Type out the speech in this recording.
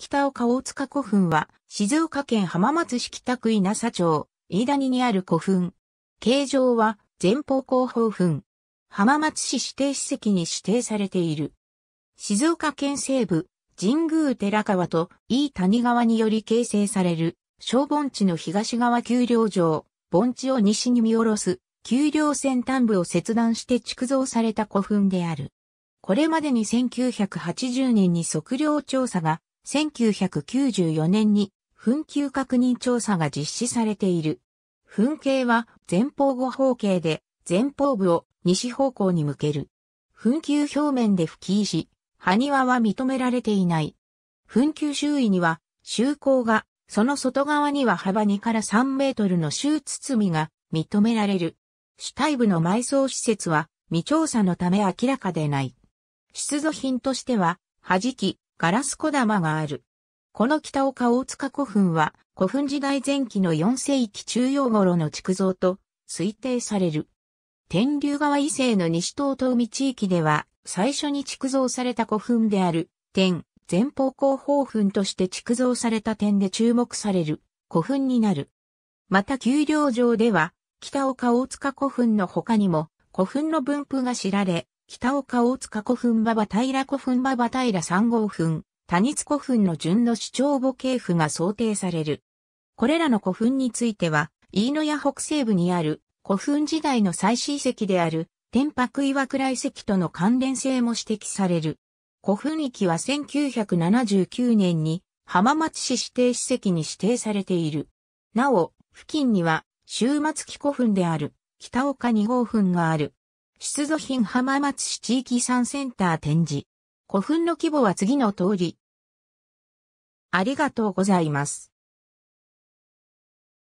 北岡大塚古墳は、静岡県浜松市北区稲佐町、飯谷にある古墳。形状は、前方後方墳。浜松市指定史跡に指定されている。静岡県西部、神宮寺川と飯谷川により形成される、小盆地の東側丘陵場。盆地を西に見下ろす、丘陵先端部を切断して築造された古墳である。これまでに1980年に測量調査が1994年に紛糾確認調査が実施されている。噴景は前方後方形で前方部を西方向に向ける。紛糾表面で吹き石、埴輪は認められていない。紛糾周囲には周光が、その外側には幅2から3メートルの周包みが認められる。主体部の埋葬施設は未調査のため明らかでない。出土品としては、弾き、ガラス小玉がある。この北岡大塚古墳は古墳時代前期の4世紀中央頃の築造と推定される。天竜川伊勢の西東東海地域では最初に築造された古墳である天前方後方墳として築造された点で注目される古墳になる。また丘陵上では北岡大塚古墳の他にも古墳の分布が知られ、北岡大塚古墳馬場平古墳馬場平三号墳、多日古墳の順の主張母系譜が想定される。これらの古墳については、飯野屋北西部にある古墳時代の最遺跡である天白岩倉遺跡との関連性も指摘される。古墳域は1979年に浜松市指定史跡に指定されている。なお、付近には終末期古墳である北岡二号墳がある。出土品浜松市地域遺産センター展示。古墳の規模は次の通り。ありがとうございます。